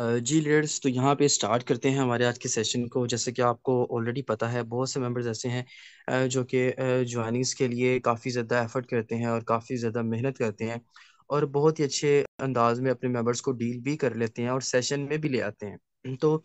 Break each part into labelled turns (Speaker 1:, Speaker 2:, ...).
Speaker 1: जी leaders तो यहाँ पे स्टार्ट करते हैं हमारे आज के सेशन को जैसे कि आपको ऑलरेडी पता है बहुत से मेंबर्स ऐसे हैं जो कि ज्वाइनिंग्स के लिए काफ़ी ज़्यादा एफर्ट करते हैं और काफ़ी ज़्यादा मेहनत करते हैं और बहुत ही अच्छे अंदाज में अपने मेंबर्स को डील भी कर लेते हैं और सेशन में भी ले आते हैं तो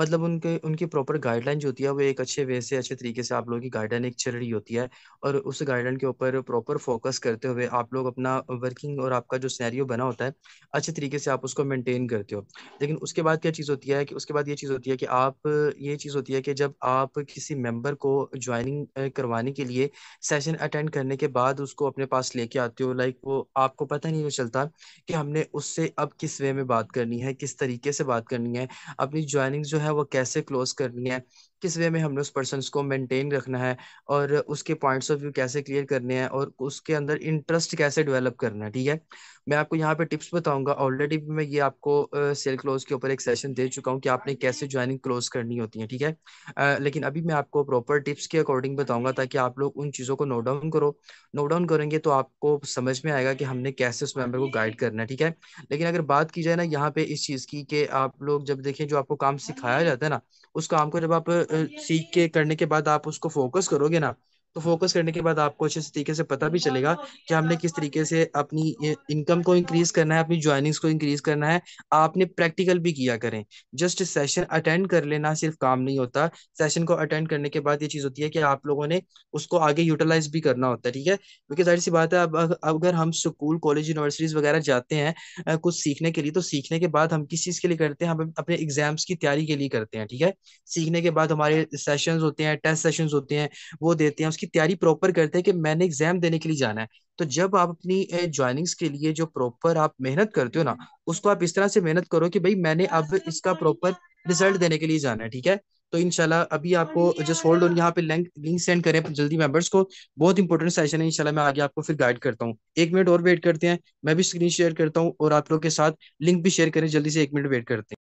Speaker 1: मतलब उनके उनकी प्रॉपर गाइडलाइन जो होती है वो एक अच्छे वे से अच्छे तरीके से आप लोगों की गाइडलाइन एक चल रही होती है और उस गाइडलाइन के ऊपर प्रॉपर फोकस करते हुए आप लोग अपना वर्किंग और आपका जो सैनरियो बना होता है अच्छे तरीके से आप उसको मेंटेन करते हो लेकिन उसके बाद क्या चीज़ होती है कि उसके बाद ये चीज़ होती है कि आप ये चीज़ होती है कि जब आप किसी मेम्बर को ज्वाइनिंग करवाने के लिए सेशन अटेंड करने के बाद उसको अपने पास लेके आते हो लाइक वो आपको पता नहीं चलता कि हमने उससे अब किस वे में बात करनी है किस तरीके से बात करनी है अपनी ज्वाइनिंग जो है वो कैसे क्लोज करनी है किस वे में हमने उस पर्सन को मेंटेन रखना है और उसके पॉइंट्स ऑफ व्यू कैसे क्लियर करने हैं और उसके अंदर इंटरेस्ट कैसे डेवलप करना है ठीक है मैं आपको यहाँ पे टिप्स बताऊंगा ऑलरेडी मैं ये आपको सेल क्लोज के ऊपर एक सेशन दे चुका हूँ कि आपने हाँ कैसे ज्वाइनिंग क्लोज करनी होती है ठीक है लेकिन अभी मैं आपको प्रॉपर टिप्स के अकॉर्डिंग हाँ बताऊंगा ताकि आप लोग उन चीज़ों को नोट डाउन करो नोट डाउन करेंगे तो आपको समझ में आएगा कि हमने कैसे उस मेम्बर को गाइड हाँ करना है ठीक है लेकिन अगर बात की जाए ना यहाँ पे इस चीज़ की कि आप लोग जब देखे के जो आपको काम सिखाया हाँ। जाता है ना उस काम को जब आप सीख के करने के बाद आप उसको फोकस करोगे ना तो फोकस करने के बाद आपको अच्छे तरीके से पता भी चलेगा कि हमने किस तरीके से अपनी इनकम को इंक्रीज करना है अपनी ज्वाइनिंग्स को इंक्रीज करना है आपने प्रैक्टिकल भी किया करें जस्ट सेशन अटेंड कर लेना सिर्फ काम नहीं होता सेशन को अटेंड करने के बाद ये चीज़ होती है कि आप लोगों ने उसको आगे यूटिलाइज भी करना होता है ठीक है क्योंकि जाहिर सी बात है अब अगर हम स्कूल कॉलेज यूनिवर्सिटीज़ वगैरह जाते हैं कुछ सीखने के लिए तो सीखने के बाद हम किस चीज़ के लिए करते हैं हम अपने एग्जाम्स की तैयारी के लिए करते हैं ठीक है सीखने के बाद हमारे सेशन होते हैं टेस्ट सेशन होते हैं वो देते हैं उसकी उसकी तैयारी प्रॉपर करते हैं कि मैंने एग्जाम देने के लिए जाना है तो जब आप अपनी ज्वाइनिंग्स के लिए जो प्रॉपर आप मेहनत करते हो ना उसको आप इस तरह से मेहनत करो कि भाई मैंने अब अच्छा, इसका प्रॉपर अच्छा। रिजल्ट देने के लिए जाना है ठीक है तो इनशाला अभी आपको जस्ट होल्ड ऑन यहाँ पे लिंक लिंक सेंड करें जल्दी मेंबर्स को बहुत इंपॉर्टेंट सेशन है इनशाला मैं आगे आपको फिर गाइड करता हूँ एक मिनट और वेट करते हैं मैं भी स्क्रीन शेयर करता हूँ और आप लोग के साथ लिंक भी शेयर करें जल्दी से एक मिनट वेट करते हैं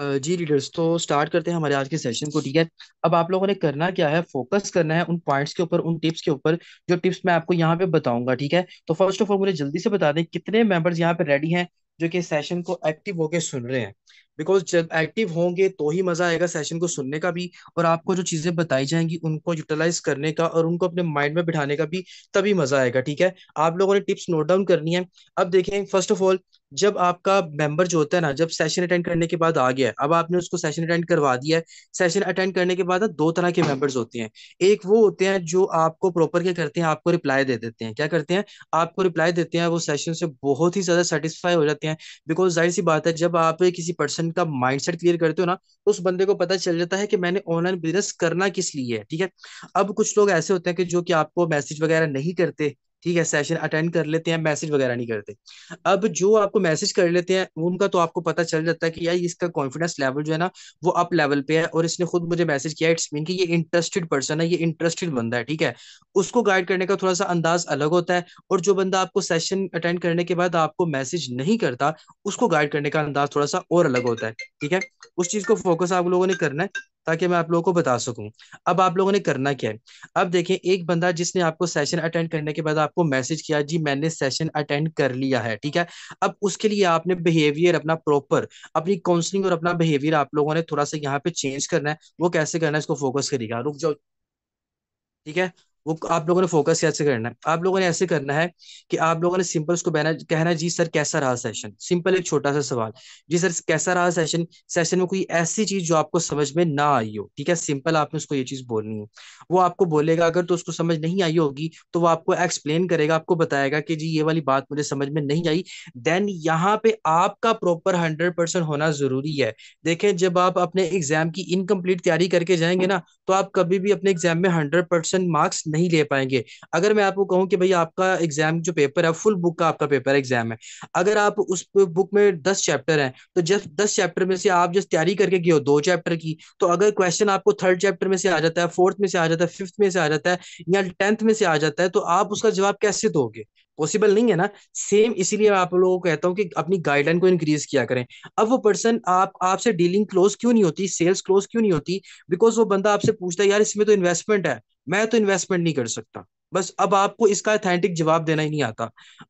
Speaker 1: जी लीडर्स तो स्टार्ट करते हैं हमारे आज के सेशन को ठीक है अब आप लोगों ने करना क्या है फोकस करना है उन पॉइंट्स के ऊपर उन टिप्स के ऊपर जो टिप्स मैं आपको यहाँ पे बताऊंगा ठीक है तो फर्स्ट ऑफ ऑल मुझे जल्दी से बता दें कितने मेंबर्स यहाँ पे रेडी हैं जो कि सेशन को एक्टिव होकर सुन रहे हैं बिकॉज जब एक्टिव होंगे तो ही मजा आएगा सेशन को सुनने का भी और आपको जो चीजें बताई जाएंगी उनको यूटिलाइज करने का और उनको अपने माइंड में बिठाने का भी तभी मजा आएगा ठीक है आप लोगों ने टिप्स नोट डाउन करनी है अब देखें फर्स्ट ऑफ ऑल जब आपका मेंबर जो होता है ना जब सेशन अटेंड करने के बाद आ गया है अब आपने उसको सेशन अटेंड करवा दिया है सेशन अटेंड करने के बाद दो तरह के मेंबर्स होते हैं एक वो होते हैं जो आपको प्रॉपर क्या करते हैं आपको रिप्लाई दे देते हैं क्या करते हैं आपको रिप्लाई देते हैं वो सेशन से बहुत ही ज्यादा सेटिस्फाई हो जाते हैं बिकॉज जाहिर सी बात है जब आप किसी पर्सन का माइंड क्लियर करते हो ना तो उस बंदे को पता चल जाता है कि मैंने ऑनलाइन बिजनेस करना किस लिए है ठीक है अब कुछ लोग ऐसे होते हैं कि जो कि आपको मैसेज वगैरह नहीं करते ठीक है सेशन अटेंड कर लेते हैं मैसेज वगैरह नहीं करते अब जो आपको मैसेज कर लेते हैं उनका तो आपको पता चल जाता है कि यार इसका कॉन्फिडेंस लेवल जो है ना वो अप लेवल पे है और इसने खुद मुझे मैसेज किया इट्स मीन कि ये इंटरेस्टेड पर्सन है ये इंटरेस्टेड बंदा है ठीक है उसको गाइड करने का थोड़ा सा अंदाज अलग होता है और जो बंदा आपको सेशन अटेंड करने के बाद आपको मैसेज नहीं करता उसको गाइड करने का अंदाज थोड़ा सा और अलग होता है ठीक है उस चीज को फोकस आप लोगों ने करना है ताकि मैं आप लोगों को बता सकूं अब आप लोगों ने करना क्या है अब देखें एक बंदा जिसने आपको सेशन अटेंड करने के बाद आपको मैसेज किया जी मैंने सेशन अटेंड कर लिया है ठीक है अब उसके लिए आपने बिहेवियर अपना प्रॉपर अपनी काउंसलिंग और अपना बिहेवियर आप लोगों ने थोड़ा सा यहाँ पे चेंज करना है वो कैसे करना है इसको फोकस करेगा रुक जाओ ठीक है वो आप लोगों ने फोकस कैसे करना है आप लोगों ने ऐसे करना है कि आप लोगों ने सिंपल उसको बहना कहना जी सर कैसा रहा सेशन सिंपल एक छोटा सा सवाल जी सर कैसा रहा सेशन सेशन में कोई ऐसी चीज जो आपको समझ में ना आई हो ठीक है सिंपल आपने उसको ये चीज बोलनी है वो आपको बोलेगा अगर तो उसको समझ नहीं आई होगी तो वो आपको एक्सप्लेन करेगा आपको बताएगा कि जी ये वाली बात मुझे समझ में नहीं आई देन यहाँ पे आपका प्रॉपर हंड्रेड परसेंट होना जरूरी है देखें जब आप अपने एग्जाम की इनकम्प्लीट तैयारी करके जाएंगे ना तो आप कभी भी अपने एग्जाम में हंड्रेड परसेंट मार्क्स नहीं नहीं ले पाएंगे अगर मैं आपको कहूं कि भाई आपका एग्जाम जो पेपर है फुल बुक का आपका पेपर एग्जाम है अगर आप उस बुक में दस चैप्टर हैं तो जब दस चैप्टर में से आप जब तैयारी करके गए हो दो चैप्टर की तो अगर क्वेश्चन आपको थर्ड चैप्टर में से आ जाता है फोर्थ में से आ जाता है फिफ्थ में से आ जाता है या टेंथ में से आ जाता है तो आप उसका जवाब कैसे दोगे पॉसिबल नहीं है ना सेम इसीलिए आप लोगों को कहता हूँ कि अपनी गाइडलाइन को इंक्रीज किया करें अब वो पर्सन आप आपसे डीलिंग क्लोज क्यों नहीं होती सेल्स क्लोज क्यों नहीं होती बिकॉज वो बंदा आपसे पूछता है यार इसमें तो इन्वेस्टमेंट है मैं तो इन्वेस्टमेंट नहीं कर सकता बस अब आपको इसका अथेंटिक जवाब देना ही नहीं आता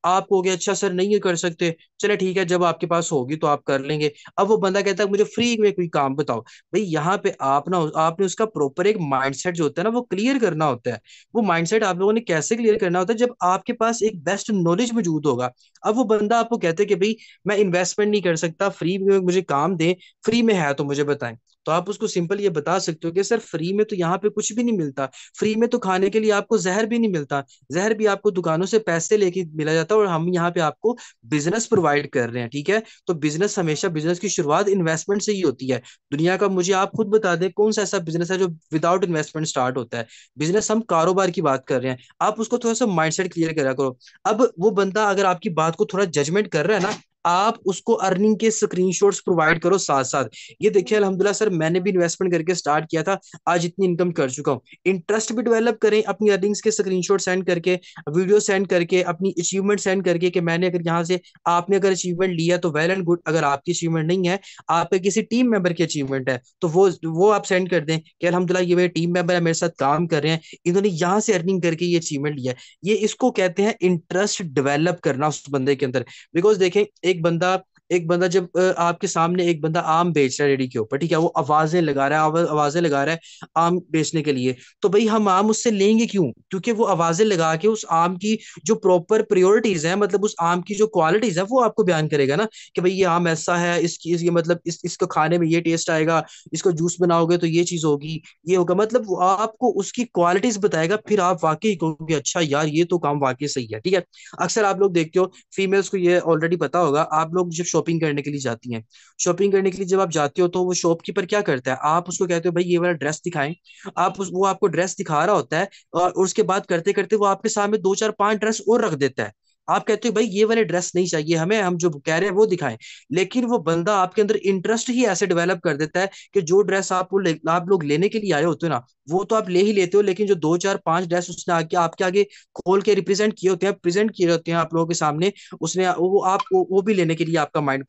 Speaker 1: आप कहोगे अच्छा सर नहीं कर सकते चले ठीक है जब आपके पास होगी तो आप कर लेंगे अब वो बंदा कहता है मुझे फ्री में कोई काम बताओ भाई यहाँ पे आप ना आपने उसका प्रॉपर एक माइंडसेट जो होता है ना वो क्लियर करना होता है वो माइंडसेट आप लोगों ने कैसे क्लियर करना होता है जब आपके पास एक बेस्ट नॉलेज मौजूद होगा अब वो बंदा आपको कहते हैं कि भाई मैं इन्वेस्टमेंट नहीं कर सकता फ्री में मुझे काम दे फ्री में है तो मुझे बताएं तो आप उसको सिंपल ये बता सकते हो कि सर फ्री में तो यहाँ पे कुछ भी नहीं मिलता फ्री में तो खाने के लिए आपको जहर भी नहीं मिलता जहर भी आपको दुकानों से पैसे लेके मिला जाता है और हम यहाँ पे आपको बिजनेस प्रोवाइड कर रहे हैं ठीक है तो बिजनेस हमेशा बिजनेस की शुरुआत इन्वेस्टमेंट से ही होती है दुनिया का मुझे आप खुद बता दें कौन सा ऐसा बिजनेस है जो विदाउट इन्वेस्टमेंट स्टार्ट होता है बिजनेस हम कारोबार की बात कर रहे हैं आप उसको थोड़ा सा माइंड क्लियर करा करो अब वो बंदा अगर आपकी बात को थोड़ा जजमेंट कर रहा है ना आप उसको अर्निंग के स्क्रीनशॉट्स प्रोवाइड करो साथ साथ ये देखिए अलहमदुल्ला सर मैंने भी इन्वेस्टमेंट करके स्टार्ट किया था आज इतनी इनकम कर चुका हूँ इंटरेस्ट भी डेवलप करें अपनी अर्निंग्स के स्क्रीनशॉट सेंड करके वीडियो सेंड करके अपनी अचीवमेंट सेंड करके कि मैंने अगर यहाँ से आपने अगर अचीवमेंट लिया तो वेल एंड गुड अगर आपकी अचीवमेंट नहीं है आपके किसी टीम मेंबर की अचीवमेंट है तो वो वो आप सेंड कर दें कि अलहमदुल्ला ये मेरे टीम मेंबर है मेरे साथ काम कर रहे हैं इन्होंने यहाँ से अर्निंग करके ये अचीवमेंट लिया है ये इसको कहते हैं इंटरेस्ट डिवेलप करना उस बंदे के अंदर बिकॉज देखें एक बंदा एक बंदा जब आपके सामने एक बंदा आम बेच रहा है रेडी के ऊपर ठीक है वो आवाजें लगा रहा है आवाजें लगा रहा है आम बेचने के लिए तो भाई हम आम उससे लेंगे क्यों क्योंकि वो आवाजें लगा के उस आम की जो प्रॉपर प्रियोरिटीज है मतलब उस आम की जो क्वालिटीज है वो आपको बयान करेगा ना कि भाई ये आम ऐसा है इसकी ये मतलब इस, इसको खाने में ये टेस्ट आएगा इसको जूस बनाओगे तो ये चीज होगी ये होगा मतलब आपको उसकी क्वालिटीज बताएगा फिर आप वाकई कहोगे अच्छा यार ये तो काम वाकई सही है ठीक है अक्सर आप लोग देखते हो फीमेल्स को ये ऑलरेडी पता होगा आप लोग जब शॉपिंग करने के लिए जाती हैं शॉपिंग करने के लिए जब आप जाते हो तो वो शॉपकीपर क्या करता है आप उसको कहते हो भाई ये वाला ड्रेस दिखाएं आप उस वो आपको ड्रेस दिखा रहा होता है और उसके बाद करते करते वो आपके सामने दो चार पांच ड्रेस और रख देता है आप कहते हो भाई ये वाले ड्रेस नहीं चाहिए हमें हम जो कह रहे हैं वो दिखाएं लेकिन वो बंदा आपके अंदर इंटरेस्ट ही ऐसे डेवलप कर देता है कि जो ड्रेस आप आप लोग लेने के लिए आए होते हो ना वो तो आप ले ही लेते हो लेकिन जो दो चार पांच ड्रेस उसने आके आपके आगे खोल के रिप्रेजेंट किए होते हैं प्रेजेंट किए होते हैं आप लोगों के सामने उसने वो आप वो, वो भी लेने के लिए आपका माइंड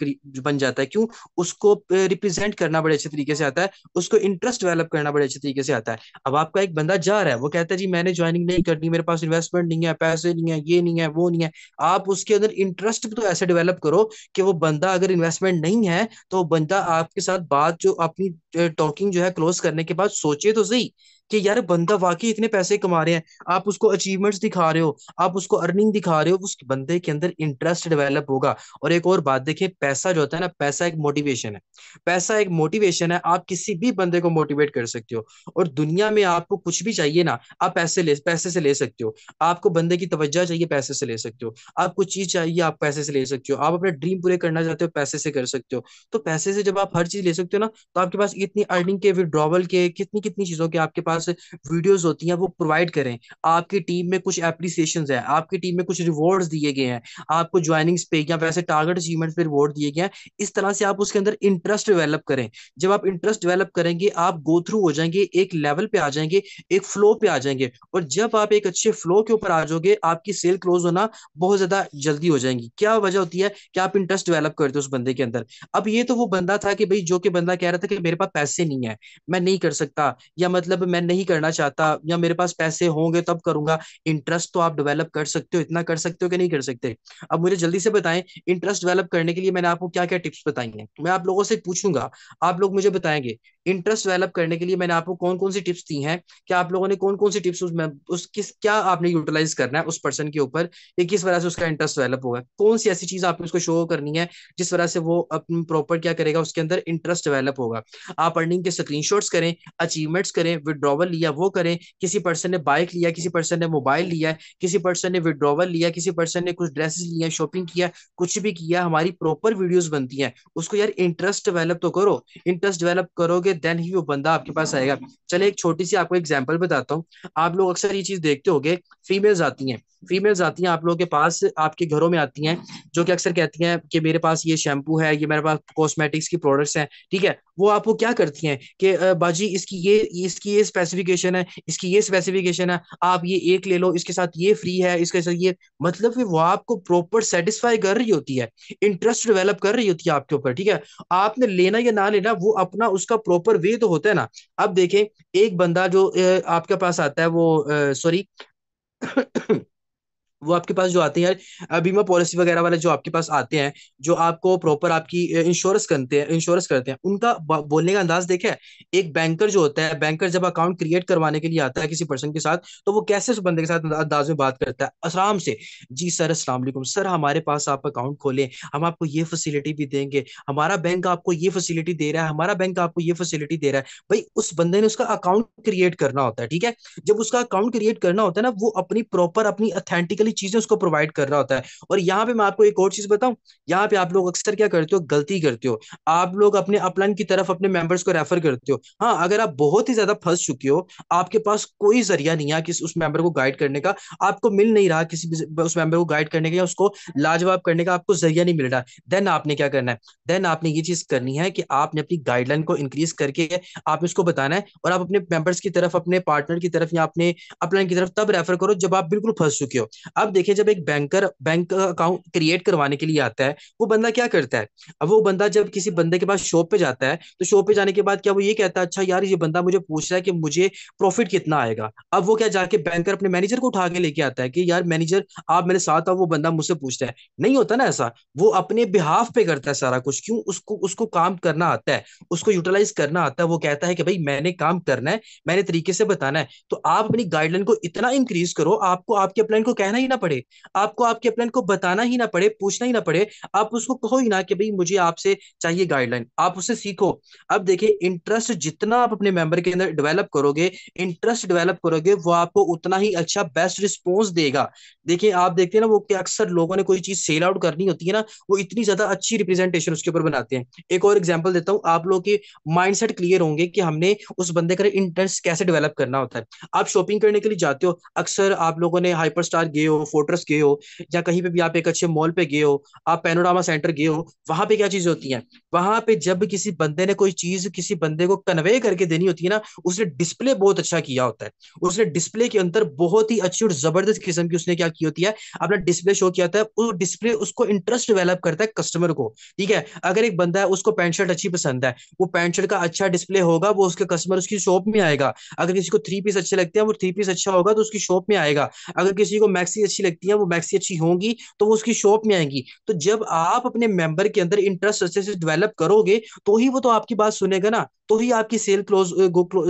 Speaker 1: बन जाता है क्यों उसको रिप्रेजेंट करना बड़े अच्छे तरीके से आता है उसको इंटरेस्ट डेवलप करना बड़े अच्छे तरीके से आता है अब आपका एक बंदा जा रहा है वो कहता है जी मैंने ज्वाइनिंग नहीं करनी मेरे पास इन्वेस्टमेंट नहीं है पैसे नहीं है ये नहीं है वो नहीं है आप उसके अंदर इंटरेस्ट भी तो ऐसे डेवलप करो कि वो बंदा अगर इन्वेस्टमेंट नहीं है तो बंदा आपके साथ बात जो अपनी टॉकिंग जो है क्लोज करने के बाद सोचे तो सही कि यार बंदा वाकई इतने पैसे कमा रहे हैं आप उसको अचीवमेंट्स दिखा रहे हो आप उसको अर्निंग दिखा रहे हो उस बंदे के अंदर इंटरेस्ट डेवलप होगा और एक और बात देखिए पैसा जो होता है ना पैसा एक मोटिवेशन है पैसा एक मोटिवेशन है आप किसी भी बंदे को मोटिवेट कर सकते हो और दुनिया में आपको कुछ भी चाहिए ना आप पैसे ले पैसे से ले सकते हो आपको बंदे की तवज्जा चाहिए पैसे से ले सकते हो आप कुछ चीज चाहिए आप पैसे से ले सकते हो आप अपने ड्रीम पूरे करना चाहते हो पैसे से कर सकते हो तो पैसे से जब आप हर चीज ले सकते हो ना तो आपके पास इतनी अर्निंग के विद्रॉवल के कितनी कितनी चीजों के आपके पास पास वीडियोस होती हैं वो प्रोवाइड करें आपकी टीम में कुछ एप्रिसिएशन है आपकी टीम में कुछ रिवॉर्ड दिए गए हैं आपको ज्वाइनिंग्स पे या वैसे टारगेट अचीवमेंट पे रिवॉर्ड दिए गए हैं इस तरह से आप उसके अंदर इंटरेस्ट डेवलप करें जब आप इंटरेस्ट डेवलप करेंगे आप गो थ्रू हो जाएंगे एक लेवल पे आ जाएंगे एक फ्लो पे आ जाएंगे और जब आप एक अच्छे फ्लो के ऊपर आ जाओगे आपकी सेल क्लोज होना बहुत ज्यादा जल्दी हो जाएंगी क्या वजह होती है कि आप इंटरेस्ट डेवलप करते हो उस बंदे के अंदर अब ये तो वो बंदा था कि भाई जो के बंदा कह रहा था कि मेरे पास पैसे नहीं है मैं नहीं कर सकता या मतलब मैं नहीं करना चाहता या मेरे पास पैसे होंगे तब करूंगा इंटरेस्ट तो आप डेवलप कर सकते हो इतना कर सकते हो कि नहीं कर सकते अब मुझे जल्दी से बताएं इंटरेस्ट डेवलप करने के लिए मैंने आपको क्या क्या टिप्स बताई हैं मैं आप लोगों से पूछूंगा आप लोग मुझे बताएंगे इंटरेस्ट डेवलप करने के लिए मैंने आपको कौन कौन सी टिप्स दी हैं क्या आप लोगों ने कौन कौन सी टिप्स उसमें उस किस क्या आपने यूटिलाइज करना है उस पर्सन के ऊपर या किस वजह से उसका इंटरेस्ट डेवलप होगा कौन सी ऐसी चीज आपने उसको शो करनी है जिस वजह से वो अपनी प्रॉपर क्या करेगा उसके अंदर इंटरेस्ट डेवलप होगा आप अर्निंग के स्क्रीन करें अचीवमेंट्स करें विद्रॉवल लिया वो करें किसी पर्सन ने बाइक लिया किसी पर्सन ने मोबाइल लिया किसी पर्सन ने विड्रॉवल लिया किसी पर्सन ने कुछ ड्रेसेस लिए शॉपिंग किया कुछ भी किया हमारी प्रॉपर वीडियोज बनती है उसको यार इंटरेस्ट डेवलप तो करो इंटरेस्ट डेवलप करोगे देन ही वो बंदा आपके पास आएगा चले एक छोटी सी आपको एग्जाम्पल बताता हूँ आप लोग अक्सर ये चीज देखते हो फीमेल्स आती हैं फीमेल्स आती हैं आप लोगों के पास आपके घरों में आती हैं जो कि अक्सर कहती हैं कि मेरे पास ये शैम्पू है ये मेरे पास कॉस्मेटिक्स की प्रोडक्ट्स हैं ठीक है वो आपको क्या करती हैं कि बाजी इसकी ये इसकी ये स्पेसिफिकेशन है इसकी ये स्पेसिफिकेशन है आप ये एक ले लो इसके साथ ये फ्री है इसके साथ ये मतलब वो आपको प्रॉपर सेटिस्फाई कर रही होती है इंटरेस्ट डेवेलप कर रही होती है आपके ऊपर ठीक है आपने लेना या ना लेना वो अपना उसका प्रॉपर वे तो होता है ना अब देखें एक बंदा जो आपके पास आता है वो सॉरी वो आपके पास जो आते हैं यार बीमा पॉलिसी वगैरह वाले जो आपके पास आते हैं जो आपको प्रॉपर आपकी इंश्योरेंस करते हैं इंश्योरेंस करते हैं उनका बोलने का अंदाज देखे एक बैंकर जो होता है बैंकर जब अकाउंट क्रिएट करवाने के लिए आता है किसी पर्सन के साथ तो वो कैसे उस बंदे के साथ अंदाज में बात करता है आराम से जी सर असलम सर हमारे पास आप अकाउंट खोले हम आपको ये फैसिलिटी भी देंगे हमारा बैंक आपको ये फैसिलिटी दे रहा है हमारा बैंक आपको ये फैसिलिटी दे रहा है भाई उस बंदे ने उसका अकाउंट क्रिएट करना होता है ठीक है जब उसका अकाउंट क्रिएट करना होता है ना वो अपनी प्रॉपर अपनी अथेंटिकली वाली चीजें उसको प्रोवाइड कर रहा होता है और यहाँ पे मैं आपको एक और चीज बताऊं यहाँ पे आप लोग अक्सर क्या करते हो गलती करते हो आप लोग अपने अपलाइन की तरफ अपने मेंबर्स को रेफर करते हो हाँ अगर आप बहुत ही ज्यादा फंस चुके हो आपके पास कोई जरिया नहीं है कि उस मेंबर को गाइड करने का आपको मिल नहीं रहा किसी उस मेंबर को गाइड करने का या उसको लाजवाब करने का आपको जरिया नहीं मिल रहा देन आपने क्या करना है देन आपने ये चीज करनी है कि आपने अपनी गाइडलाइन को इंक्रीज करके आप उसको बताना है और आप अपने मेंबर्स की तरफ अपने पार्टनर की तरफ या अपने अपलाइन की तरफ तब रेफर करो जब आप बिल्कुल फंस चुके हो अब देखिए जब एक बैंकर बैंक अकाउंट क्रिएट करवाने के लिए आता है वो बंदा क्या करता है अब वो बंदा जब किसी बंदे के पास शॉप पे जाता है तो शॉप पे जाने के बाद क्या वो ये कहता है अच्छा यार ये बंदा मुझे पूछ रहा है कि मुझे प्रॉफिट कितना आएगा अब वो क्या जाके बैंकर अपने मैनेजर को उठा के लेके आता है कि यार मैनेजर आप मेरे साथ आओ वो बंदा मुझसे पूछता है नहीं होता ना ऐसा वो अपने बिहाफ पे करता है सारा कुछ क्यों उसको उसको काम करना आता है उसको यूटिलाइज करना आता है वो कहता है कि भाई मैंने काम करना है मैंने तरीके से बताना है तो आप अपनी गाइडलाइन को इतना इंक्रीज करो आपको आपके प्लान को कहना ही ही ना पड़े आपको आपके अपलाइन को बताना ही ना पड़े पूछना ही ना पड़े आप उसको कहो ही ना कि भाई मुझे आपसे चाहिए गाइडलाइन आप उससे सीखो अब देखिए इंटरेस्ट जितना आप अपने मेंबर के अंदर डेवलप करोगे इंटरेस्ट डेवलप करोगे वो आपको उतना ही अच्छा बेस्ट रिस्पॉन्स देगा देखिए आप देखते हैं ना वो कि अक्सर लोगों ने कोई चीज सेल आउट करनी होती है ना वो इतनी ज्यादा अच्छी रिप्रेजेंटेशन उसके ऊपर बनाते हैं एक और एग्जाम्पल देता हूँ आप लोग के माइंड क्लियर होंगे कि हमने उस बंदे का इंटरेस्ट कैसे डेवलप करना होता है आप शॉपिंग करने के लिए जाते हो अक्सर आप लोगों ने हाइपर स्टार गए हो हो फोर्ट्रेस गए हो या कहीं पे भी आप एक अच्छे मॉल पे गए हो आप पैनोरामा सेंटर गए हो वहां पे क्या चीजें होती हैं वहां पे जब किसी बंदे ने कोई चीज किसी बंदे को कन्वे करके देनी होती है ना उसने डिस्प्ले बहुत अच्छा किया होता है उसने डिस्प्ले के अंदर बहुत ही अच्छी और जबरदस्त किस्म की उसने क्या की होती है अपना डिस्प्ले शो किया है वो डिस्प्ले उसको इंटरेस्ट डेवलप करता है कस्टमर को ठीक है अगर एक बंदा है उसको पैंट शर्ट अच्छी पसंद है वो पैंट शर्ट का अच्छा डिस्प्ले होगा वो उसके कस्टमर उसकी शॉप में आएगा अगर किसी को थ्री पीस अच्छे लगते हैं वो थ्री पीस अच्छा होगा तो उसकी शॉप में आएगा अगर किसी को मैक्सी अच्छी लगती हैं वो मैक्सी अच्छी होंगी तो वो उसकी शॉप में आएंगी तो जब आप अपने मेंबर के अंदर इंटरेस्ट अच्छे से डेवलप करोगे तो ही वो तो आपकी बात सुनेगा ना तो ही आपकी सेल क्लोज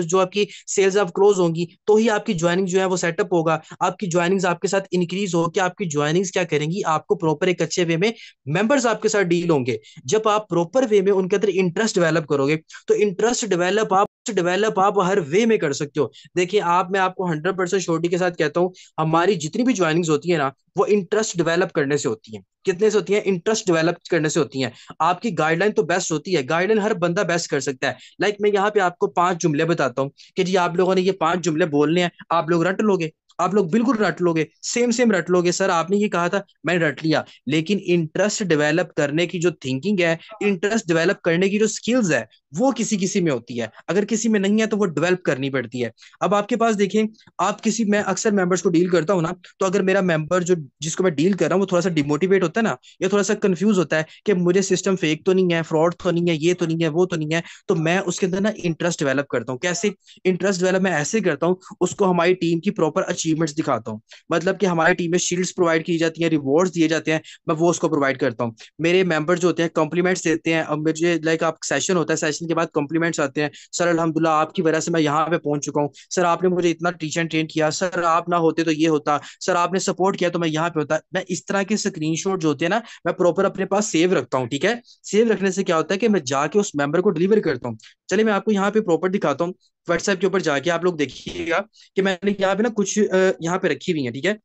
Speaker 1: जो आपकी सेल्स आप क्लोज होंगी तो ही आपकी ज्वाइनिंग जो है वो सेटअप होगा आपकी ज्वाइनिंग्स आपके साथ इंक्रीज होकर आपकी ज्वाइनिंग्स क्या करेंगी आपको प्रॉपर एक अच्छे वे में मेंबर्स आपके साथ डील होंगे जब आप प्रॉपर वे में उनके अंदर इंटरेस्ट डेवलप करोगे तो इंटरेस्ट डेवलप आप डेवलप आप हर वे में कर सकते हो देखिए आप मैं आपको हंड्रेड परसेंट श्योरिटी के साथ कहता हूँ हमारी जितनी भी ज्वाइनिंग प्रॉब्लम्स होती है ना वो इंटरेस्ट डेवलप करने से होती है कितने से होती है इंटरेस्ट डेवलप करने से होती है आपकी गाइडलाइन तो बेस्ट होती है गाइडलाइन हर बंदा बेस्ट कर सकता है लाइक like मैं यहाँ पे आपको पांच जुमले बताता हूँ कि जी आप लोगों ने ये पांच जुमले बोलने हैं आप लोग रट लोगे आप लोग बिल्कुल रट लोगे सेम सेम रट लोगे सर आपने ये कहा था मैंने रट लिया लेकिन इंटरेस्ट डेवलप करने की जो थिंकिंग है इंटरेस्ट डेवलप करने की जो स्किल्स है वो किसी किसी में होती है अगर किसी में नहीं है तो वो डेवलप करनी पड़ती है अब आपके पास देखें आप किसी मैं अक्सर मेंबर्स को डील करता हूँ ना तो अगर मेरा मेंबर जो जिसको मैं डील कर रहा हूँ वो थोड़ा सा डिमोटिवेट होता है ना या थोड़ा सा कंफ्यूज होता है कि मुझे सिस्टम फेक तो नहीं है फ्रॉड तो नहीं है ये तो नहीं है वो तो नहीं है तो मैं उसके अंदर ना इंटरेस्ट डेवलप करता हूँ कैसे इंटरेस्ट डेवलप मैं ऐसे करता हूँ उसको हमारी टीम की प्रॉपर अचीव अचीवमेंट्स दिखाता हूँ मतलब कि हमारी टीम में शील्ड्स प्रोवाइड की जाती हैं रिवॉर्ड्स दिए जाते हैं मैं वो उसको प्रोवाइड करता हूँ मेरे मेंबर्स जो होते हैं कॉम्प्लीमेंट्स देते हैं और मुझे लाइक आप सेशन होता है सेशन के बाद कॉम्प्लीमेंट्स आते हैं सर अलहमदुल्ला आपकी वजह से मैं यहाँ पे पहुंच चुका हूँ सर आपने मुझे इतना टीचर ट्रेन किया सर आप ना होते तो ये होता सर आपने सपोर्ट किया तो मैं यहाँ पे होता मैं इस तरह के स्क्रीन जो होते हैं ना मैं प्रॉपर अपने पास सेव रखता हूँ ठीक है सेव रखने से क्या होता है कि मैं जाके उस मेंबर को डिलीवर करता हूँ चलिए मैं आपको यहाँ पे प्रॉपर दिखाता हूँ व्हाट्सएप के ऊपर जाके आप लोग देखिएगा कि मैंने यहाँ पे ना कुछ यहाँ पे रखी हुई है ठीक है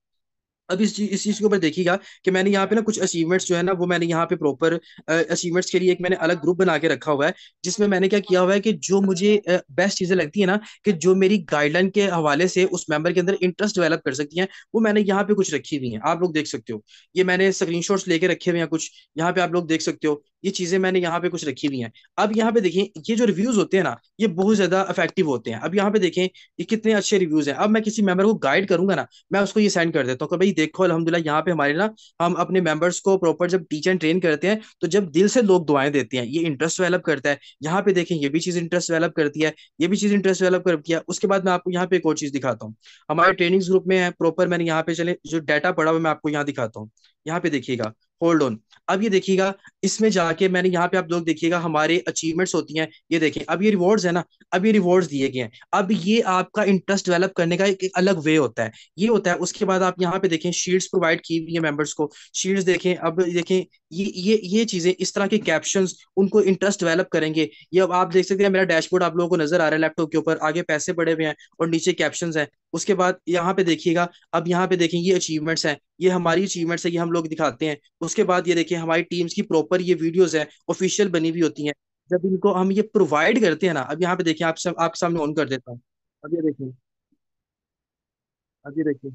Speaker 1: अब इस चीज इस चीज के ऊपर देखिएगा कि मैंने यहाँ पे ना कुछ अचीवमेंट्स जो है ना वो मैंने यहाँ पे प्रॉपर अचीवमेंट्स के लिए एक मैंने अलग ग्रुप बना के रखा हुआ है जिसमें मैंने क्या किया हुआ है कि जो मुझे बेस्ट चीजें लगती है ना कि जो मेरी गाइडलाइन के हवाले से उस मेंबर के अंदर इंटरेस्ट डेवलप कर सकती है वो मैंने यहाँ पे कुछ रखी हुई है आप लोग देख सकते हो ये मैंने स्क्रीन लेके रखे हुए हैं कुछ यहाँ पे आप लोग देख सकते हो ये चीजें मैंने यहाँ पे कुछ रखी हुई है अब यहाँ पे देखें ये जो रिव्यूज होते हैं ना ये बहुत ज्यादा इफेक्टिव होते हैं अब यहाँ पे देखें ये कितने अच्छे रिव्यूज है अब मैं किसी मेंबर को गाइड करूंगा ना मैं उसको ये सेंड कर देता हूँ भाई देखो अलहमदुल्ला यहाँ पे हमारे ना हम अपने मेंबर्स को प्रॉपर जब टीच एंड ट्रेन करते हैं तो जब दिल से लोग दुआएं देते हैं ये इंटरेस्ट डेवलप करता है यहाँ पे देखें ये भी चीज़ इंटरेस्ट डेवलप करती है ये भी चीज़ इंटरेस्ट डेवलप करती है उसके बाद मैं आपको यहाँ पे एक और चीज़ दिखाता हूँ हमारे ट्रेनिंग ग्रुप में है प्रॉपर मैंने यहाँ पे चले जो डाटा पड़ा हुआ मैं आपको यहाँ दिखाता हूँ यहाँ पे देखिएगा होल्ड ऑन अब ये देखिएगा इसमें जाके मैंने यहाँ पे आप लोग देखिएगा हमारे अचीवमेंट्स होती हैं ये देखिए अब ये रिवॉर्ड्स है ना अब ये रिवॉर्ड्स दिए गए हैं अब ये आपका इंटरेस्ट डेवलप करने का एक अलग वे होता है ये होता है उसके बाद आप यहाँ पे देखें शीट्स प्रोवाइड की हुई है मेंबर्स को शीट्स देखें अब देखें ये ये ये चीजें इस तरह के कैप्शन उनको इंटरेस्ट डेवलप करेंगे ये अब आप देख सकते हैं मेरा डैशबोर्ड आप लोगों को नजर आ रहा है लैपटॉप के ऊपर आगे पैसे पड़े हुए हैं और नीचे कैप्शन है उसके बाद यहाँ पे देखिएगा अब यहाँ पे देखें ये अचीवमेंट्स हैं ये हमारी अचीवमेंट्स है ये हम लोग दिखाते हैं उसके बाद ये देखिए हमारी टीम्स की प्रॉपर ये वीडियोज हैं ऑफिशियल बनी हुई होती हैं जब इनको हम ये प्रोवाइड करते हैं ना अब यहाँ पे देखिए आप सब आपके सामने ऑन कर देता हूँ अब ये देखिए अब ये देखिए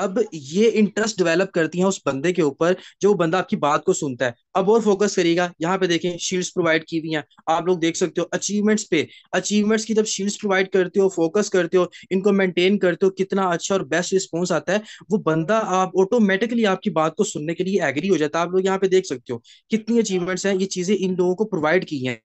Speaker 1: अब ये इंटरेस्ट डेवलप करती है उस बंदे के ऊपर जो बंदा आपकी बात को सुनता है अब और फोकस करेगा यहाँ पे देखें शील्ड्स प्रोवाइड की हुई हैं आप लोग देख सकते हो अचीवमेंट्स पे अचीवमेंट्स की जब शील्ड्स प्रोवाइड करते हो फोकस करते हो इनको मेंटेन करते हो कितना अच्छा और बेस्ट रिस्पॉन्स आता है वो बंदा आप ऑटोमेटिकली आपकी बात को सुनने के लिए एग्री हो जाता है आप लोग यहाँ पे देख सकते हो कितनी अचीवमेंट्स हैं ये चीजें इन लोगों को प्रोवाइड की हैं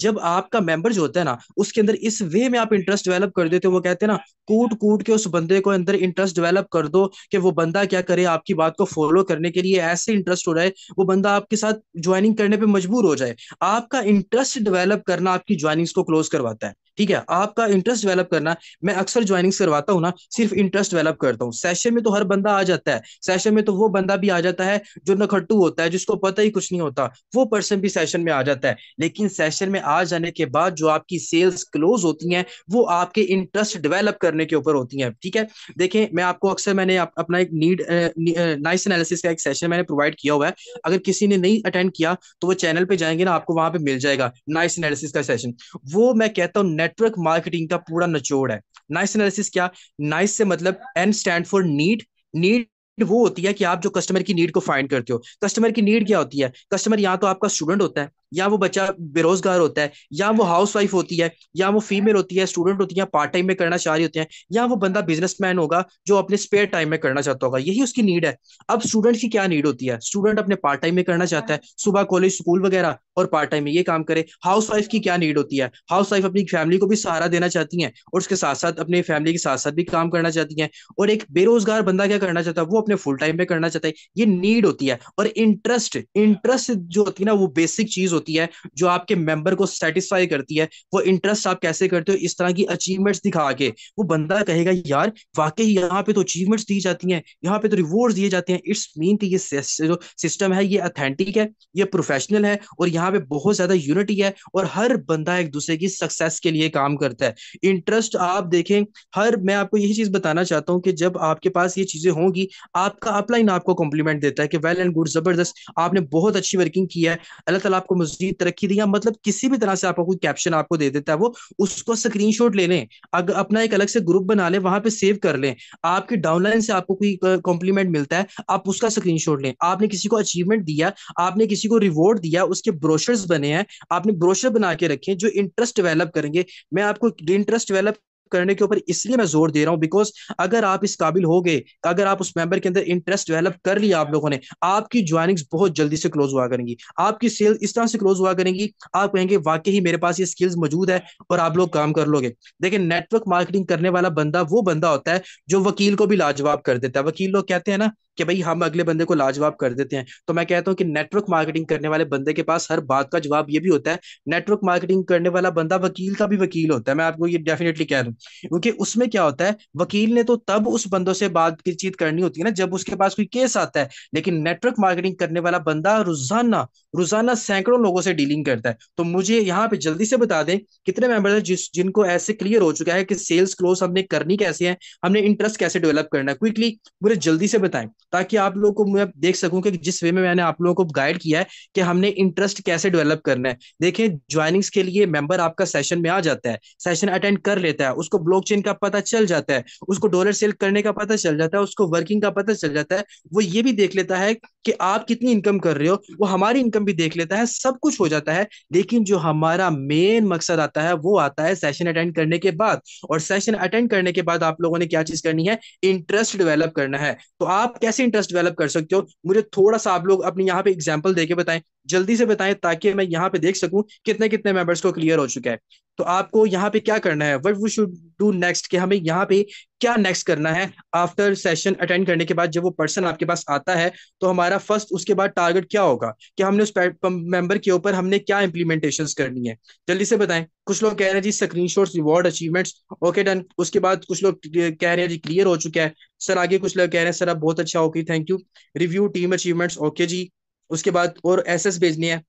Speaker 1: जब आपका मेंबर जो होता है ना उसके अंदर इस वे में आप इंटरेस्ट डेवलप कर देते हो वो कहते हैं ना कूट कूट के उस बंदे को अंदर इंटरेस्ट डेवलप कर दो कि वो बंदा क्या करे आपकी बात को फॉलो करने के लिए ऐसे इंटरेस्ट हो रहा है वो बंदा आपके साथ ज्वाइनिंग करने पर मजबूर हो जाए आपका इंटरेस्ट डेवलप करना आपकी ज्वाइनिंग्स को क्लोज करवाता है ठीक है आपका इंटरेस्ट डेवलप करना मैं अक्सर ज्वाइनिंग करवाता हूँ ना सिर्फ इंटरेस्ट डेवलप करता हूँ सेशन में तो हर बंदा आ जाता है सेशन में तो वो बंदा भी आ जाता है जो नखट्टू होता है जिसको पता ही कुछ नहीं होता वो पर्सन भी सेशन में आ जाता है लेकिन सेशन में आ जाने के बाद जो आपकी सेल्स क्लोज होती है वो आपके इंटरेस्ट डेवेलप करने के ऊपर होती है ठीक है देखें मैं आपको अक्सर मैंने अपना एक नीड नाइस एनालिसिस का एक सेशन मैंने प्रोवाइड किया हुआ है अगर किसी ने नहीं अटेंड किया तो वो चैनल पर जाएंगे ना आपको वहां पर मिल जाएगा नाइस एनालिसिस का सेशन वो मैं कहता हूँ नेटवर्क मार्केटिंग का पूरा नचोड़ है नाइस एनालिसिस क्या नाइस से मतलब N stand for need need वो होती है कि आप जो कस्टमर की नीड को फाइंड करते हो कस्टमर की नीड क्या होती है कस्टमर यहाँ तो आपका स्टूडेंट होता है या वो बच्चा बेरोजगार होता है या वो हाउस वाइफ होती है या वो फीमेल होती है स्टूडेंट होती है पार्ट टाइम में करना चाह रही होती है या वो बंदा बिजनेसमैन होगा जो अपने स्पेयर टाइम में करना चाहता होगा यही उसकी नीड है अब स्टूडेंट की क्या नीड होती है स्टूडेंट अपने पार्ट टाइम में करना चाहता है सुबह कॉलेज स्कूल वगैरह और पार्ट टाइम में ये काम करे हाउस वाइफ की क्या नीड होती है हाउस वाइफ अपनी फैमिली को भी सहारा देना चाहती है और उसके साथ साथ अपनी फैमिली के साथ साथ भी काम करना चाहती है और एक बेरोजगार बंदा क्या करना चाहता है वो अपने फुल टाइम में करना चाहता है ये नीड होती है और इंटरेस्ट इंटरेस्ट जो होती है ना वो बेसिक चीज होती होती है जो आपके मेंबर को सेटिस्फाई करती है वो इंटरेस्ट आप कैसे करते हो इस तरह की अचीवमेंट्स दिखा के वो बंदा कहेगा यार वाकई यहाँ पे तो अचीवमेंट्स दी जाती हैं यहाँ पे तो रिवॉर्ड्स दिए जाते हैं इट्स मीन कि ये जो सिस्टम है ये अथेंटिक है ये प्रोफेशनल है और यहाँ पे बहुत ज्यादा यूनिटी है और हर बंदा एक दूसरे की सक्सेस के लिए काम करता है इंटरेस्ट आप देखें हर मैं आपको यही चीज बताना चाहता हूँ कि जब आपके पास ये चीजें होंगी आपका अपलाइन आपको कॉम्प्लीमेंट देता है कि वेल एंड गुड जबरदस्त आपने बहुत अच्छी वर्किंग की है अल्लाह ताला आपको जीत तरक्की दी मतलब किसी भी तरह से आपको कोई कैप्शन आपको दे देता है वो उसको स्क्रीन शॉट ले लें अगर अपना एक अलग से ग्रुप बना लें वहां पे सेव कर लें आपके डाउनलाइन से आपको कोई कॉम्प्लीमेंट मिलता है आप उसका स्क्रीन शॉट लें आपने किसी को अचीवमेंट दिया आपने किसी को रिवॉर्ड दिया उसके ब्रोशर्स बने हैं आपने ब्रोशर बना के रखे जो इंटरेस्ट डेवलप करेंगे मैं आपको इंटरेस्ट डेवलप करने के ऊपर इसलिए मैं जोर दे रहा हूँ बिकॉज अगर आप इस काबिल हो गए अगर आप उस मेंबर के अंदर इंटरेस्ट डेवलप कर लिया आप लोगों ने आपकी ज्वाइनिंग्स बहुत जल्दी से क्लोज हुआ करेंगी आपकी सेल इस तरह से क्लोज हुआ करेंगी आप कहेंगे वाकई ही मेरे पास ये स्किल्स मौजूद है और आप लोग काम कर लोगे देखिए नेटवर्क मार्केटिंग करने वाला बंदा वो बंदा होता है जो वकील को भी लाजवाब कर देता है वकील लोग कहते हैं ना कि भाई हम अगले बंदे को लाजवाब कर देते हैं तो मैं कहता हूँ कि नेटवर्क मार्केटिंग करने वाले बंदे के पास हर बात का जवाब ये भी होता है नेटवर्क मार्केटिंग करने वाला बंदा वकील का भी वकील होता है मैं आपको ये डेफिनेटली कह रहा हूँ क्योंकि उसमें क्या होता है वकील ने तो तब उस बंदों से बातचीत करनी होती है ना जब उसके पास कोई केस आता है लेकिन नेटवर्क मार्केटिंग करने वाला बंदा रोजाना रोजाना सैकड़ों लोगों से डीलिंग करता है तो मुझे यहाँ पे जल्दी से बता दें कितने मेंबर्स हैं जिस जिनको ऐसे क्लियर हो चुका है कि सेल्स क्लोज हमने करनी कैसे है हमने इंटरेस्ट कैसे डेवलप करना है क्विकली मुझे जल्दी से बताएं ताकि आप लोगों को मैं देख सकूं कि जिस वे में मैंने आप लोगों को गाइड किया है कि हमने इंटरेस्ट कैसे डेवलप करना है देखें ज्वाइनिंग्स के लिए मेंबर आपका सेशन में आ जाता है सेशन अटेंड कर लेता है उसको ब्लॉक का पता चल जाता है उसको डॉलर सेल करने का पता चल जाता है उसको वर्किंग का पता चल जाता है वो ये भी देख लेता है कि आप कितनी इनकम कर रहे हो वो हमारी इनकम भी देख लेता है सब कुछ हो जाता है लेकिन जो हमारा मेन मकसद आता है वो आता है सेशन अटेंड करने के बाद और सेशन अटेंड करने के बाद आप लोगों ने क्या चीज करनी है इंटरेस्ट डेवलप करना है तो आप कैसे इंटरेस्ट डेवलप कर सकते हो मुझे थोड़ा सा आप लोग अपने यहाँ पे एग्जाम्पल देके बताएं जल्दी से बताएं ताकि मैं यहाँ पे देख सकूं कितने कितने मेंबर्स को क्लियर हो चुका है तो आपको यहाँ पे क्या करना है what we should do next कि हमें यहाँ पे क्या नेक्स्ट करना है आफ्टर सेशन अटेंड करने के बाद जब वो पर्सन आपके पास आता है तो हमारा फर्स्ट उसके बाद टारगेट क्या होगा कि हमने उस मेंबर के ऊपर हमने क्या इंप्लीमेंटेशन करनी है जल्दी से बताएं कुछ लोग कह रहे हैं जी screen reward achievements okay done उसके बाद कुछ लोग कह रहे हैं जी क्लियर हो चुका है सर आगे कुछ लोग कह रहे हैं सर आप बहुत अच्छा okay thank you review team achievements okay जी उसके बाद और एस भेजनी है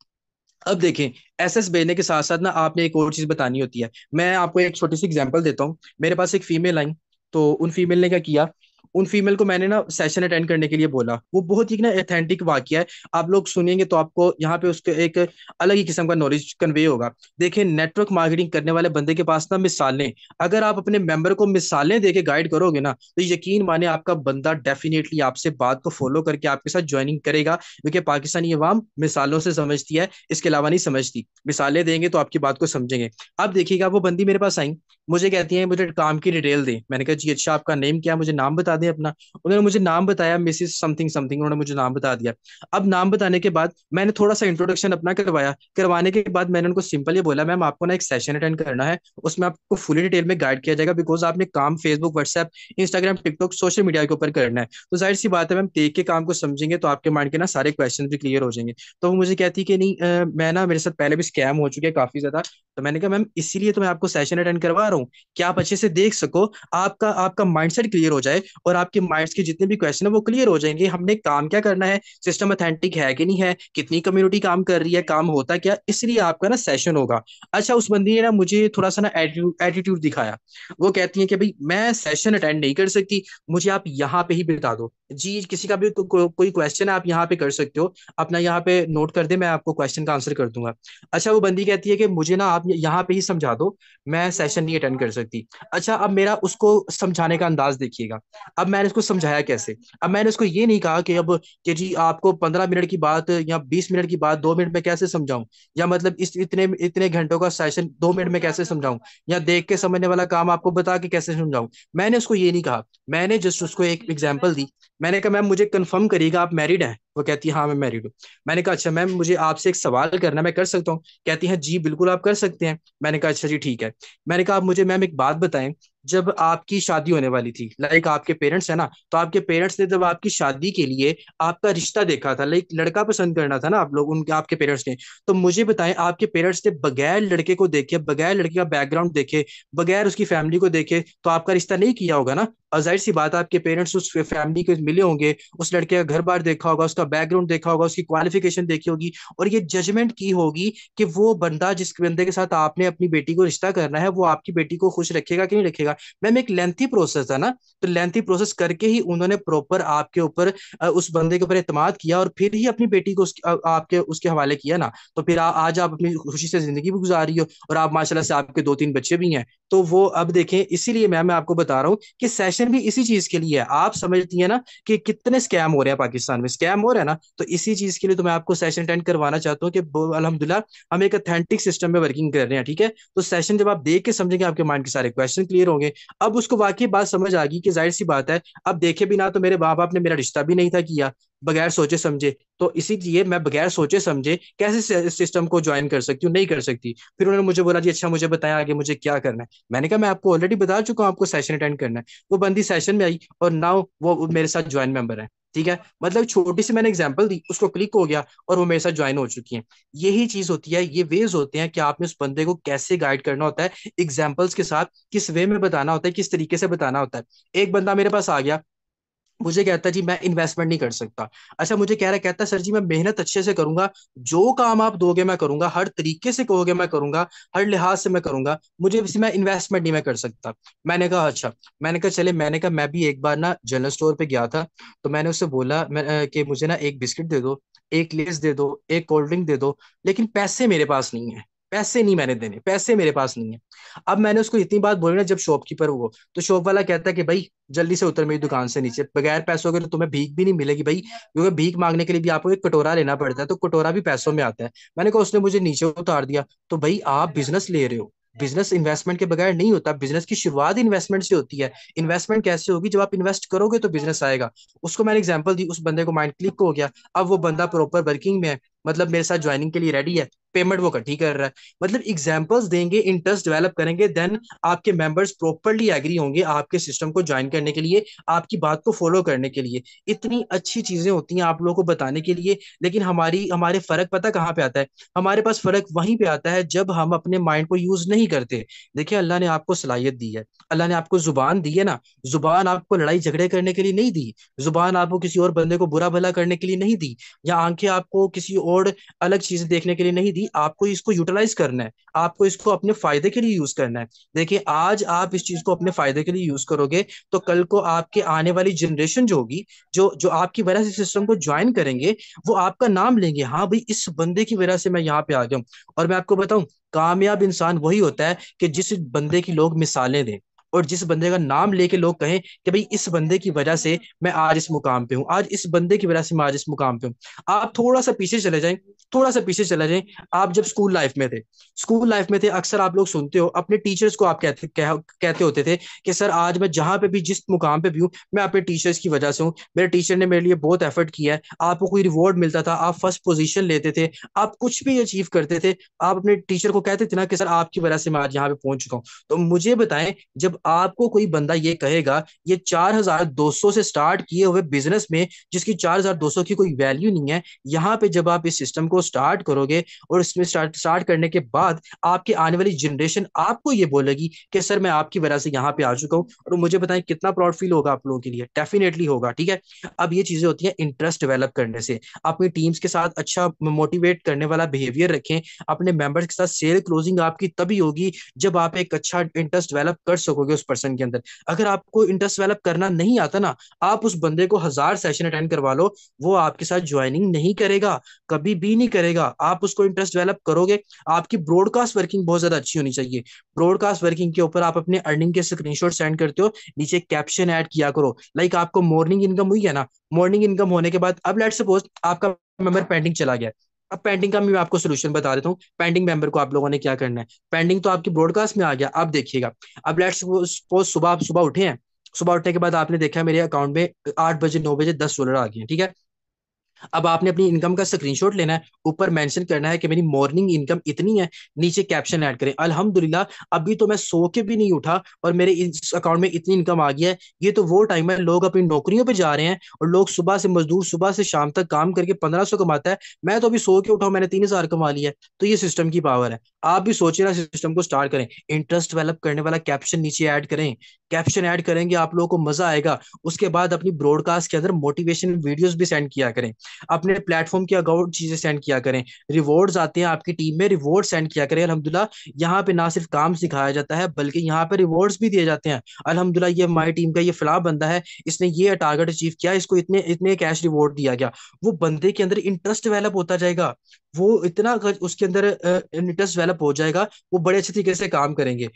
Speaker 1: अब देखें एस एस भेजने के साथ साथ ना आपने एक और चीज बतानी होती है मैं आपको एक छोटी सी एग्जाम्पल देता हूँ मेरे पास एक फीमेल आई तो उन फीमेल ने क्या किया उन फीमेल को मैंने ना सेशन अटेंड करने के लिए बोला वो बहुत ही ना एथेंटिक वाक्य है आप लोग सुनेंगे तो आपको यहाँ पे उसके एक अलग ही किस्म का नॉलेज कन्वे होगा देखिए नेटवर्क मार्केटिंग करने वाले बंदे के पास ना मिसालें अगर आप अपने मेंबर को मिसालें दे के गाइड करोगे ना तो यकीन माने आपका बंदा डेफिनेटली आपसे बात को फॉलो करके आपके साथ ज्वाइनिंग करेगा क्योंकि पाकिस्तानी अवाम मिसालों से समझती है इसके अलावा नहीं समझती मिसालें देंगे तो आपकी बात को समझेंगे अब देखिएगा वो बंदी मेरे पास आई मुझे कहती है मुझे काम की डिटेल दें मैंने कहा जी अच्छा आपका नेम क्या मुझे नाम बता दें दें अपना उन्होंने मुझे नाम बताया मिसिस समथिंग समथिंग उन्होंने मुझे नाम बता दिया अब नाम बताने के बाद मैंने थोड़ा सा इंट्रोडक्शन अपना करवाया करवाने के बाद मैंने उनको सिंपल ये बोला मैम आपको ना एक सेशन अटेंड करना है उसमें आपको फुली डिटेल में गाइड किया जाएगा बिकॉज आपने काम Facebook WhatsApp Instagram TikTok social media के ऊपर करना है तो जाहिर सी बात है मैम देख के काम को समझेंगे तो आपके माइंड के ना सारे क्वेश्चन भी क्लियर हो जाएंगे तो वो मुझे कहती है कि नहीं मैं ना मेरे साथ पहले भी स्कैम हो चुके हैं काफी ज्यादा तो मैंने कहा मैम इसीलिए तो मैं आपको सेशन अटेंड करवा रहा हूँ कि आप अच्छे से देख सको आपका आपका माइंडसेट क्लियर हो जाए और आपके माइंड्स के जितने भी क्वेश्चन है वो क्लियर हो जाएंगे हमने काम क्या करना है सिस्टम अथेंटिक है कि नहीं है कितनी कम्युनिटी काम कर रही है काम होता क्या इसलिए आपका ना सेशन होगा अच्छा उस बंदी ने ना मुझे थोड़ा सा ना एटीट्यूड दिखाया वो कहती है कि भाई मैं सेशन अटेंड नहीं कर सकती मुझे आप यहाँ पे ही बिता दो जी किसी का भी को, को, कोई क्वेश्चन है आप यहाँ पे कर सकते हो अपना यहाँ पे नोट कर दे मैं आपको क्वेश्चन का आंसर कर दूंगा अच्छा वो बंदी कहती है कि मुझे ना आप आप यहाँ पे ही समझा दो मैं सेशन नहीं अटेंड कर सकती अच्छा अब मेरा उसको समझाने का अंदाज देखिएगा अब मैंने उसको समझाया कैसे अब मैंने उसको ये नहीं कहा कि अब कि जी आपको पंद्रह मिनट की बात या बीस मिनट की बात दो मिनट में कैसे समझाऊं या मतलब इस इतने इतने घंटों का सेशन दो मिनट में कैसे समझाऊं या देख के समझने वाला काम आपको बता के कैसे समझाऊं मैंने उसको ये नहीं कहा मैंने जस्ट उसको एक एग्जाम्पल दी मैंने कहा मैम मुझे कन्फर्म करिएगा आप मैरिड हैं वो कहती है हाँ मैं मैरिड हूँ मैंने कहा अच्छा मैम मुझे आपसे एक सवाल करना मैं कर सकता हूँ कहती है जी बिल्कुल आप कर सकते हैं मैंने कहा अच्छा जी ठीक है मैंने कहा आप मुझे मैम एक बात बताएं जब आपकी शादी होने वाली थी लाइक आपके पेरेंट्स है ना तो आपके पेरेंट्स ने जब आपकी शादी के लिए आपका रिश्ता देखा था लाइक लड़का पसंद करना था ना आप लोग उनके आपके पेरेंट्स ने तो मुझे बताएं आपके पेरेंट्स ने बगैर लड़के को देखे बगैर लड़के का बैकग्राउंड देखे बगैर उसकी फैमिली को देखे तो आपका रिश्ता नहीं किया होगा ना जाहिर सी बात आपके पेरेंट्स उस फैमिली के मिले होंगे उस लड़के का घर बार देखा होगा उसका बैकग्राउंड देखा होगा उसकी क्वालिफिकेशन देखी होगी और ये जजमेंट की होगी कि वो बंदा जिस बंदे के साथ आपने अपनी बेटी को रिश्ता करना है वो आपकी बेटी को खुश रखेगा कि नहीं रखेगा जाएगा मैम एक लेंथी प्रोसेस था ना तो लेंथी प्रोसेस करके ही उन्होंने प्रॉपर आपके ऊपर उस बंदे के ऊपर एतमाद किया और फिर ही अपनी बेटी को उसके, आपके उसके हवाले किया ना तो फिर आ, आज आप अपनी खुशी से जिंदगी भी गुजार रही हो और आप माशाल्लाह से आपके दो तीन बच्चे भी हैं तो वो अब देखें इसीलिए मैम मैं आपको बता रहा हूँ कि सेशन भी इसी चीज के लिए है आप समझती है ना कि कितने स्कैम हो रहे हैं पाकिस्तान में स्कैम हो रहे हैं ना तो इसी चीज के लिए तो मैं आपको सेशन अटेंड करवाना चाहता हूँ कि अलहमदुल्ला हम एक अथेंटिक सिस्टम में वर्किंग कर रहे हैं ठीक है तो सेशन जब आप देख के समझेंगे आपके माइंड के सारे क्वेश्चन क्लियर होंगे होंगे अब उसको वाकई बात समझ आ गई कि जाहिर सी बात है अब देखे भी ना तो मेरे माँ बाप ने मेरा रिश्ता भी नहीं था किया बगैर सोचे समझे तो इसीलिए मैं बगैर सोचे समझे कैसे सिस्टम को ज्वाइन कर सकती हूँ नहीं कर सकती फिर उन्होंने मुझे बोला जी अच्छा मुझे बताया आगे मुझे क्या करना है मैंने कहा मैं आपको ऑलरेडी बता चुका हूँ आपको सेशन अटेंड करना है वो बंदी सेशन में आई और नाउ वो मेरे साथ ज्वाइन मेंबर है ठीक है मतलब छोटी सी मैंने एग्जाम्पल दी उसको क्लिक हो गया और वो मेरे साथ ज्वाइन हो चुकी है यही चीज होती है ये वेज होते हैं कि आपने उस बंदे को कैसे गाइड करना होता है एग्जाम्पल्स के साथ किस वे में बताना होता है किस तरीके से बताना होता है एक बंदा मेरे पास आ गया मुझे कहता है जी मैं इन्वेस्टमेंट नहीं कर सकता अच्छा मुझे कह रहा कहता है सर जी मैं मेहनत अच्छे से करूंगा जो काम आप दोगे मैं करूंगा हर तरीके से कहोगे मैं करूंगा हर लिहाज से मैं करूंगा मुझे मैं इन्वेस्टमेंट नहीं मैं कर सकता मैंने कहा अच्छा मैंने कहा चले मैंने कहा मैं भी एक बार ना जनरल स्टोर पे गया था तो मैंने उससे बोला कि मुझे ना एक बिस्किट दे दो एक लेस दे दो एक कोल्ड ड्रिंक दे दो लेकिन पैसे मेरे पास नहीं है पैसे नहीं मैंने देने पैसे मेरे पास नहीं है अब मैंने उसको इतनी बात बोली ना जब शॉपकीपर वो तो शॉप वाला कहता है कि भाई जल्दी से उतर मेरी दुकान से नीचे बगैर पैसों के तो तुम्हें भीख भी नहीं मिलेगी भाई क्योंकि भीख मांगने के लिए भी आपको एक कटोरा लेना पड़ता है तो कटोरा भी पैसों में आता है मैंने कहा उसने मुझे नीचे उतार दिया तो भाई आप बिजनेस ले रहे हो बिजनेस इन्वेस्टमेंट के बगैर नहीं होता बिजनेस की शुरुआत इन्वेस्टमेंट से होती है इन्वेस्टमेंट कैसे होगी जब आप इन्वेस्ट करोगे तो बिजनेस आएगा उसको मैंने एग्जाम्पल दी उस बंदे को माइंड क्लिक हो गया अब वो बंदा प्रॉपर वर्किंग में है मतलब मेरे साथ ज्वाइनिंग के लिए रेडी है पेमेंट वो ही कर रहा है मतलब एग्जाम्पल्स देंगे इंटरेस्ट डेवलप करेंगे देन आपके मेंबर्स प्रॉपरली एग्री होंगे आपके सिस्टम को ज्वाइन करने के लिए आपकी बात को फॉलो करने के लिए इतनी अच्छी चीजें होती हैं आप लोगों को बताने के लिए लेकिन हमारी हमारे फर्क पता कहाँ पे आता है हमारे पास फर्क वहीं पे आता है जब हम अपने माइंड को यूज नहीं करते देखिये अल्लाह ने आपको सलाहियत दी है अल्लाह ने आपको जुबान दी है ना जुबान आपको लड़ाई झगड़े करने के लिए नहीं दी जुबान आपको किसी और बंदे को बुरा भला करने के लिए नहीं दी या आंखें आपको किसी और बोर्ड अलग चीजें देखने के लिए नहीं दी आपको इसको यूटिलाइज करना है आपको इसको अपने फायदे के लिए यूज करना है देखिए आज आप इस चीज को अपने फायदे के लिए यूज करोगे तो कल को आपके आने वाली जनरेशन जो होगी जो जो आपकी वजह से सिस्टम को ज्वाइन करेंगे वो आपका नाम लेंगे हाँ भाई इस बंदे की वजह से मैं यहाँ पे आ गया हूँ और मैं आपको बताऊं कामयाब इंसान वही होता है कि जिस बंदे की लोग मिसालें दें और जिस बंदे का नाम लेके लोग कहें कि भाई इस बंदे की वजह से मैं आज इस मुकाम पे हूँ आज इस बंदे की वजह से मैं आज इस मुकाम पे हूँ आप थोड़ा सा पीछे चले जाएं थोड़ा सा पीछे चले जाएं आप जब स्कूल लाइफ में थे स्कूल लाइफ में थे अक्सर आप लोग सुनते हो अपने टीचर्स को आप कहते कह, कहते होते थे कि सर आज मैं जहां पे भी जिस मुकाम पे भी हूँ मैं अपने टीचर्स की वजह से हूँ मेरे टीचर ने मेरे लिए बहुत एफर्ट किया है आपको कोई रिवॉर्ड मिलता था आप फर्स्ट पोजिशन लेते थे आप कुछ भी अचीव करते थे आप अपने टीचर को कहते थे ना कि सर आपकी वजह से मैं आज यहाँ पे पहुंच चुका हूँ तो मुझे बताएं जब आपको कोई बंदा ये कहेगा ये 4200 से स्टार्ट किए हुए बिजनेस में जिसकी 4200 की कोई वैल्यू नहीं है यहाँ पे जब आप इस सिस्टम को स्टार्ट करोगे और इसमें स्टार्ट स्टार्ट करने के बाद आपकी आने वाली जनरेशन आपको ये बोलेगी कि सर मैं आपकी वजह से यहाँ पे आ चुका हूँ और मुझे बताएं कितना प्राउड फील होगा आप लोगों के लिए डेफिनेटली होगा ठीक है अब ये चीजें होती है इंटरेस्ट डेवलप करने से अपनी टीम्स के साथ अच्छा मोटिवेट करने वाला बिहेवियर रखें अपने मेंबर्स के साथ सेल क्लोजिंग आपकी तभी होगी जब आप एक अच्छा इंटरेस्ट डेवलप कर सकोगे करोगे उस पर्सन के अंदर अगर आपको इंटरेस्ट डेवलप करना नहीं आता ना आप उस बंदे को हजार सेशन अटेंड करवा लो वो आपके साथ ज्वाइनिंग नहीं करेगा कभी भी नहीं करेगा आप उसको इंटरेस्ट डेवलप करोगे आपकी ब्रॉडकास्ट वर्किंग बहुत ज्यादा अच्छी होनी चाहिए ब्रॉडकास्ट वर्किंग के ऊपर आप अपने अर्निंग के स्क्रीन सेंड करते हो नीचे कैप्शन ऐड किया करो लाइक आपको मॉर्निंग इनकम हुई है ना मॉर्निंग इनकम होने के बाद अब लेट सपोज आपका मेंबर पेंडिंग चला गया अब पेंडिंग का मैं आपको सोल्यूशन बता देता हूँ पेंडिंग मेंबर को आप लोगों ने क्या करना है पेंडिंग तो आपकी ब्रॉडकास्ट में आ गया आप देखिएगा अब लेट्स सपोज सुबह आप सुबह उठे हैं सुबह उठने के बाद आपने देखा मेरे अकाउंट में आठ बजे नौ बजे दस डॉलर आ गए ठीक है अब आपने अपनी इनकम का स्क्रीनशॉट लेना है ऊपर मेंशन करना है कि मेरी मॉर्निंग इनकम इतनी है नीचे कैप्शन ऐड करें अल्हम्दुलिल्लाह अभी तो मैं सो के भी नहीं उठा और मेरे इस अकाउंट में इतनी इनकम आ गई है ये तो वो टाइम है लोग अपनी नौकरियों पर जा रहे हैं और लोग सुबह से मजदूर सुबह से शाम तक काम करके पंद्रह सौ कमाता है मैं तो अभी सो के उठाऊ मैंने तीन हजार कमा लिया है तो ये सिस्टम की पावर है आप भी सोचे ना सिस्टम को स्टार्ट करें इंटरेस्ट डेवलप करने वाला कैप्शन नीचे ऐड करें कैप्शन ऐड करेंगे आप लोगों को मजा आएगा उसके बाद अपनी ब्रॉडकास्ट के अंदर मोटिवेशन वीडियोज भी सेंड किया करें अपने प्लेटफॉर्म के अकाउंट चीजें सेंड किया करें रिवॉर्ड्स आते हैं आपकी टीम में रिवॉर्ड सेंड किया करें अलहमदुल्ला यहाँ पे ना सिर्फ काम सिखाया जाता है बल्कि यहाँ पे रिवॉर्ड्स भी दिए जाते हैं अलहमदिल्ला ये हमारी टीम का ये फिलहाल बंदा है इसने ये टारगेट अचीव किया इसको इतने इतने कैश रिवॉर्ड दिया गया वो बंदे के अंदर इंटरेस्ट डेवलप होता जाएगा वो इतना उसके अंदर इंटरेस्ट डेवलप हो जाएगा वो बड़े अच्छे तरीके से काम करेंगे